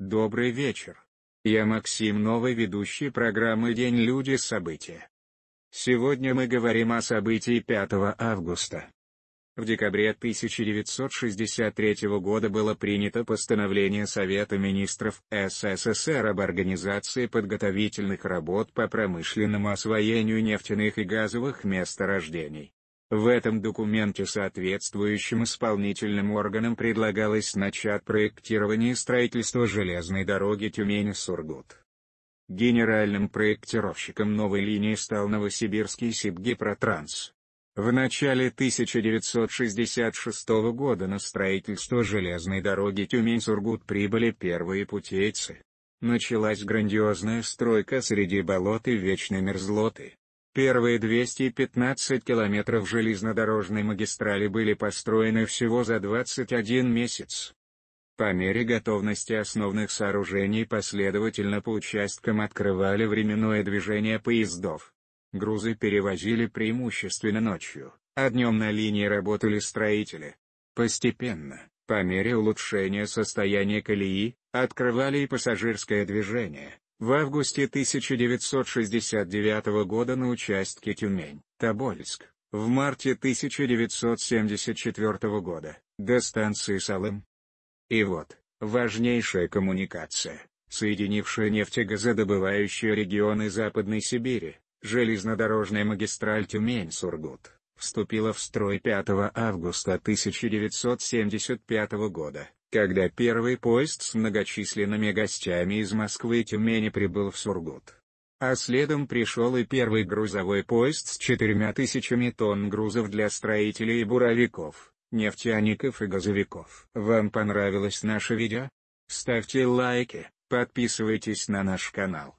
Добрый вечер. Я Максим Новый ведущий программы «День люди. События». Сегодня мы говорим о событии 5 августа. В декабре 1963 года было принято постановление Совета министров СССР об организации подготовительных работ по промышленному освоению нефтяных и газовых месторождений. В этом документе соответствующим исполнительным органам предлагалось начать проектирование и строительство железной дороги тюмень сургут Генеральным проектировщиком новой линии стал новосибирский Сибгипротранс. В начале 1966 года на строительство железной дороги Тюмень-Сургут прибыли первые путейцы. Началась грандиозная стройка среди болот и вечной мерзлоты. Первые 215 километров железнодорожной магистрали были построены всего за 21 месяц. По мере готовности основных сооружений последовательно по участкам открывали временное движение поездов. Грузы перевозили преимущественно ночью, а днем на линии работали строители. Постепенно, по мере улучшения состояния колеи, открывали и пассажирское движение. В августе 1969 года на участке Тюмень, Тобольск, в марте 1974 года, до станции Салым. И вот, важнейшая коммуникация, соединившая нефтегазодобывающие регионы Западной Сибири, железнодорожная магистраль Тюмень-Сургут, вступила в строй 5 августа 1975 года когда первый поезд с многочисленными гостями из Москвы и Тюмени прибыл в Сургут. А следом пришел и первый грузовой поезд с четырьмя тысячами тонн грузов для строителей и буровиков, нефтяников и газовиков. Вам понравилось наше видео? Ставьте лайки, подписывайтесь на наш канал.